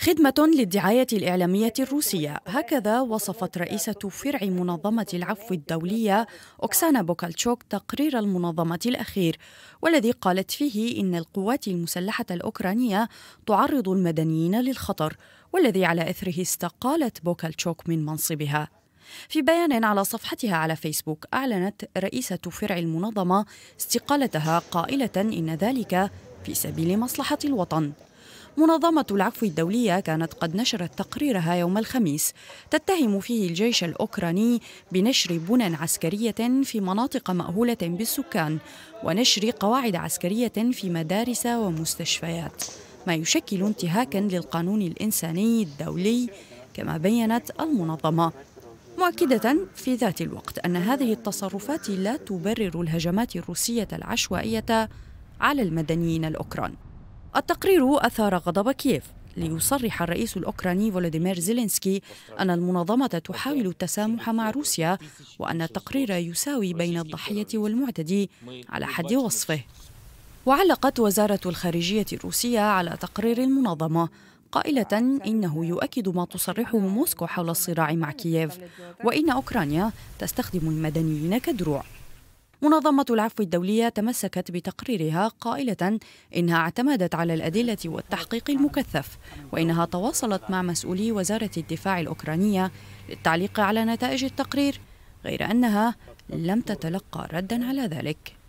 خدمة للدعاية الإعلامية الروسية هكذا وصفت رئيسة فرع منظمة العفو الدولية أوكسانا بوكالتشوك تقرير المنظمة الأخير والذي قالت فيه إن القوات المسلحة الأوكرانية تعرض المدنيين للخطر والذي على إثره استقالت بوكالتشوك من منصبها في بيان على صفحتها على فيسبوك أعلنت رئيسة فرع المنظمة استقالتها قائلة إن ذلك في سبيل مصلحة الوطن منظمة العفو الدولية كانت قد نشرت تقريرها يوم الخميس تتهم فيه الجيش الأوكراني بنشر بنى عسكرية في مناطق مأهولة بالسكان ونشر قواعد عسكرية في مدارس ومستشفيات ما يشكل انتهاكا للقانون الإنساني الدولي كما بينت المنظمة مؤكدة في ذات الوقت أن هذه التصرفات لا تبرر الهجمات الروسية العشوائية على المدنيين الأوكران التقرير أثار غضب كييف ليصرح الرئيس الأوكراني فولاديمير زيلينسكي أن المنظمة تحاول التسامح مع روسيا وأن التقرير يساوي بين الضحية والمعتدي على حد وصفه وعلقت وزارة الخارجية الروسية على تقرير المنظمة قائلة إنه يؤكد ما تصرحه موسكو حول الصراع مع كييف وإن أوكرانيا تستخدم المدنيين كدروع منظمة العفو الدولية تمسكت بتقريرها قائلة إنها اعتمدت على الأدلة والتحقيق المكثف وإنها تواصلت مع مسؤولي وزارة الدفاع الأوكرانية للتعليق على نتائج التقرير غير أنها لم تتلقى ردا على ذلك